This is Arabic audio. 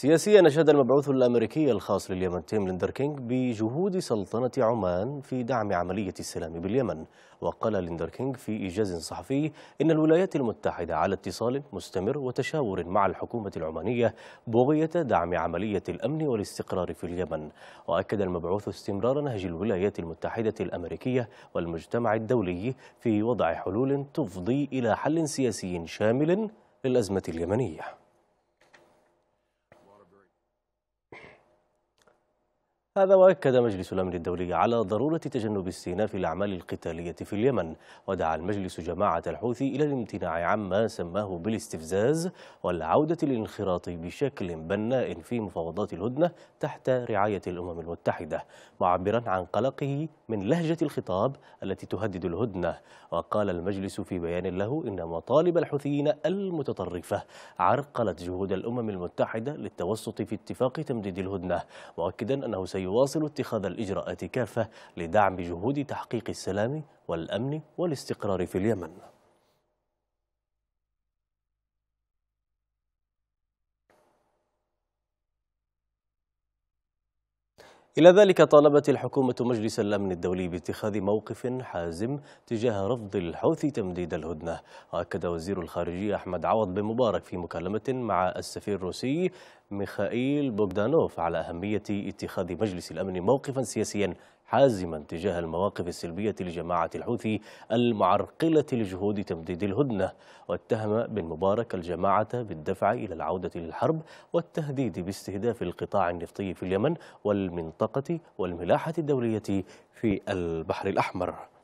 سياسيا نشهد المبعوث الأمريكي الخاص لليمن تيم لندر كينج بجهود سلطنة عمان في دعم عملية السلام باليمن وقال لندر كينج في إيجاز صحفي إن الولايات المتحدة على اتصال مستمر وتشاور مع الحكومة العمانية بغية دعم عملية الأمن والاستقرار في اليمن وأكد المبعوث استمرار نهج الولايات المتحدة الأمريكية والمجتمع الدولي في وضع حلول تفضي إلى حل سياسي شامل للأزمة اليمنية هذا وأكد مجلس الأمن الدولي على ضرورة تجنب استئناف الأعمال القتالية في اليمن ودعا المجلس جماعة الحوثي إلى الامتناع عما سماه بالاستفزاز والعودة للانخراط بشكل بناء في مفاوضات الهدنة تحت رعاية الأمم المتحدة معبرا عن قلقه من لهجة الخطاب التي تهدد الهدنة وقال المجلس في بيان له إن مطالب الحوثيين المتطرفة عرقلت جهود الأمم المتحدة للتوسط في اتفاق تمديد الهدنة مؤكدا أنه سي يواصل اتخاذ الإجراءات كافة لدعم جهود تحقيق السلام والأمن والاستقرار في اليمن إلى ذلك طالبت الحكومة مجلس الأمن الدولي باتخاذ موقف حازم تجاه رفض الحوثي تمديد الهدنة وأكد وزير الخارجية أحمد عوض بمبارك في مكالمة مع السفير الروسي ميخائيل بوغدانوف على أهمية اتخاذ مجلس الأمن موقفا سياسيا حازما تجاه المواقف السلبية لجماعة الحوثي المعرقلة لجهود تمديد الهدنة واتهم بن مبارك الجماعة بالدفع إلى العودة للحرب والتهديد باستهداف القطاع النفطي في اليمن والمنطقة والملاحة الدولية في البحر الأحمر